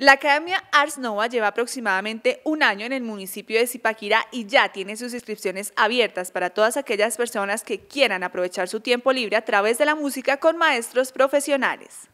La Academia Ars Nova lleva aproximadamente un año en el municipio de Zipaquirá y ya tiene sus inscripciones abiertas para todas aquellas personas que quieran aprovechar su tiempo libre a través de la música con maestros profesionales.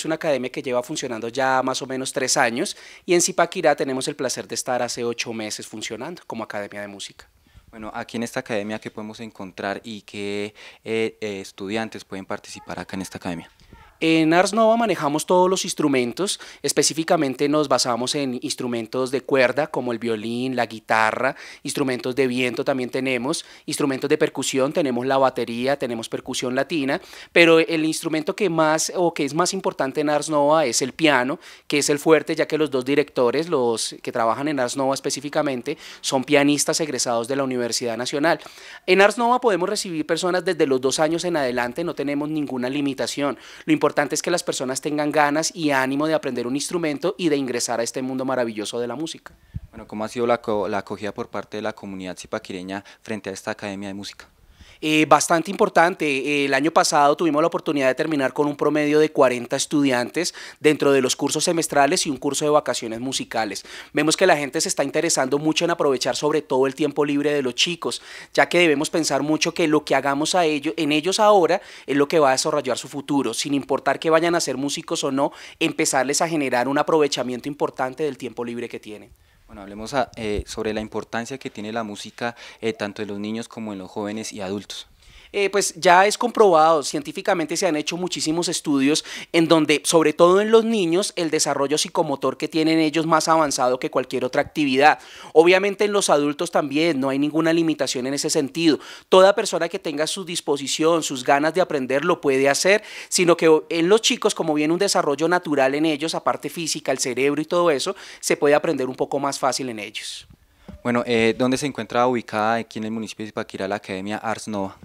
Es una academia que lleva funcionando ya más o menos tres años y en Zipaquirá tenemos el placer de estar hace ocho meses funcionando como academia de música. Bueno, aquí en esta academia, ¿qué podemos encontrar y qué eh, eh, estudiantes pueden participar acá en esta academia? En Ars Nova manejamos todos los instrumentos, específicamente nos basamos en instrumentos de cuerda como el violín, la guitarra, instrumentos de viento también tenemos, instrumentos de percusión, tenemos la batería, tenemos percusión latina, pero el instrumento que más o que es más importante en Ars Nova es el piano, que es el fuerte ya que los dos directores, los que trabajan en Ars Nova específicamente, son pianistas egresados de la Universidad Nacional. En Ars Nova podemos recibir personas desde los dos años en adelante, no tenemos ninguna limitación importante es que las personas tengan ganas y ánimo de aprender un instrumento y de ingresar a este mundo maravilloso de la música. Bueno, ¿cómo ha sido la, la acogida por parte de la comunidad zipaquireña frente a esta Academia de Música? Eh, bastante importante. Eh, el año pasado tuvimos la oportunidad de terminar con un promedio de 40 estudiantes dentro de los cursos semestrales y un curso de vacaciones musicales. Vemos que la gente se está interesando mucho en aprovechar sobre todo el tiempo libre de los chicos, ya que debemos pensar mucho que lo que hagamos a ellos, en ellos ahora es lo que va a desarrollar su futuro, sin importar que vayan a ser músicos o no, empezarles a generar un aprovechamiento importante del tiempo libre que tienen. Bueno, hablemos ah, eh, sobre la importancia que tiene la música eh, tanto en los niños como en los jóvenes y adultos. Eh, pues ya es comprobado, científicamente se han hecho muchísimos estudios en donde, sobre todo en los niños, el desarrollo psicomotor que tienen ellos más avanzado que cualquier otra actividad. Obviamente en los adultos también, no hay ninguna limitación en ese sentido. Toda persona que tenga su disposición, sus ganas de aprender, lo puede hacer, sino que en los chicos, como viene un desarrollo natural en ellos, aparte física, el cerebro y todo eso, se puede aprender un poco más fácil en ellos. Bueno, eh, ¿dónde se encuentra ubicada aquí en el municipio de Paquirá la Academia Ars Nova?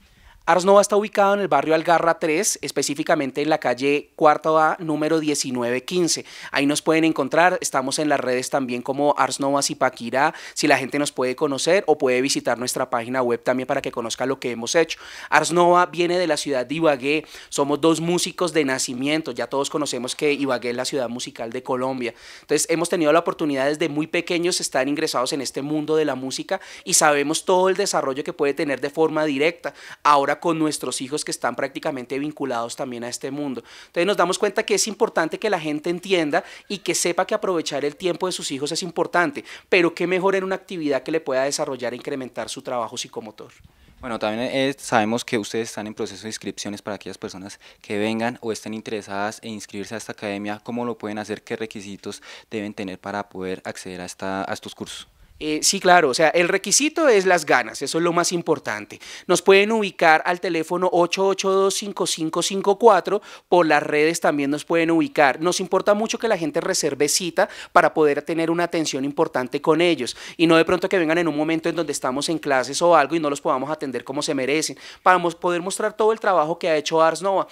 Ars Nova está ubicado en el barrio Algarra 3, específicamente en la calle Cuarta número 1915. Ahí nos pueden encontrar, estamos en las redes también como Ars Nova Zipaquirá, si la gente nos puede conocer o puede visitar nuestra página web también para que conozca lo que hemos hecho. Ars Nova viene de la ciudad de Ibagué, somos dos músicos de nacimiento, ya todos conocemos que Ibagué es la ciudad musical de Colombia. Entonces hemos tenido la oportunidad desde muy pequeños estar ingresados en este mundo de la música y sabemos todo el desarrollo que puede tener de forma directa. Ahora con nuestros hijos que están prácticamente vinculados también a este mundo. Entonces nos damos cuenta que es importante que la gente entienda y que sepa que aprovechar el tiempo de sus hijos es importante, pero qué mejor en una actividad que le pueda desarrollar e incrementar su trabajo psicomotor. Bueno, también eh, sabemos que ustedes están en proceso de inscripciones para aquellas personas que vengan o estén interesadas en inscribirse a esta academia. ¿Cómo lo pueden hacer? ¿Qué requisitos deben tener para poder acceder a, a estos cursos? Eh, sí, claro, o sea, el requisito es las ganas, eso es lo más importante. Nos pueden ubicar al teléfono 882-5554, por las redes también nos pueden ubicar. Nos importa mucho que la gente reserve cita para poder tener una atención importante con ellos y no de pronto que vengan en un momento en donde estamos en clases o algo y no los podamos atender como se merecen, para poder mostrar todo el trabajo que ha hecho Ars Nova.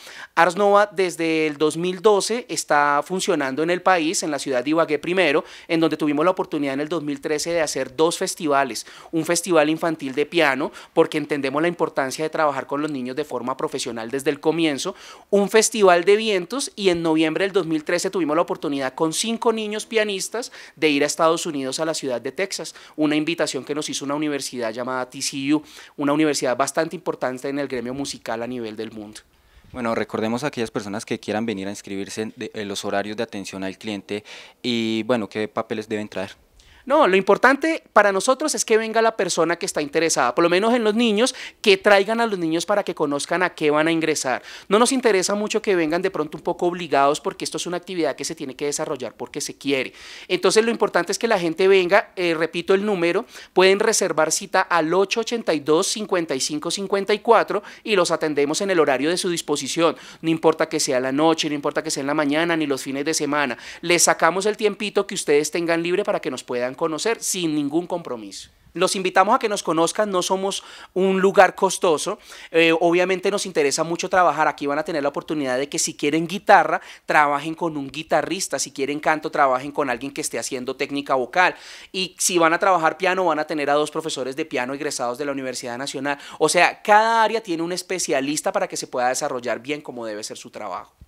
desde el 2012 está funcionando en el país, en la ciudad de Ibagué primero, en donde tuvimos la oportunidad en el 2013 de hacer hacer dos festivales, un festival infantil de piano, porque entendemos la importancia de trabajar con los niños de forma profesional desde el comienzo, un festival de vientos y en noviembre del 2013 tuvimos la oportunidad con cinco niños pianistas de ir a Estados Unidos a la ciudad de Texas, una invitación que nos hizo una universidad llamada TCU, una universidad bastante importante en el gremio musical a nivel del mundo. Bueno, recordemos a aquellas personas que quieran venir a inscribirse en los horarios de atención al cliente y bueno, qué papeles deben traer. No, lo importante para nosotros es que venga la persona que está interesada, por lo menos en los niños, que traigan a los niños para que conozcan a qué van a ingresar. No nos interesa mucho que vengan de pronto un poco obligados porque esto es una actividad que se tiene que desarrollar porque se quiere. Entonces lo importante es que la gente venga, eh, repito el número, pueden reservar cita al 882-5554 y los atendemos en el horario de su disposición. No importa que sea la noche, no importa que sea en la mañana, ni los fines de semana. Les sacamos el tiempito que ustedes tengan libre para que nos puedan conocer sin ningún compromiso. Los invitamos a que nos conozcan, no somos un lugar costoso. Eh, obviamente nos interesa mucho trabajar. Aquí van a tener la oportunidad de que si quieren guitarra, trabajen con un guitarrista. Si quieren canto, trabajen con alguien que esté haciendo técnica vocal. Y si van a trabajar piano, van a tener a dos profesores de piano egresados de la Universidad Nacional. O sea, cada área tiene un especialista para que se pueda desarrollar bien como debe ser su trabajo.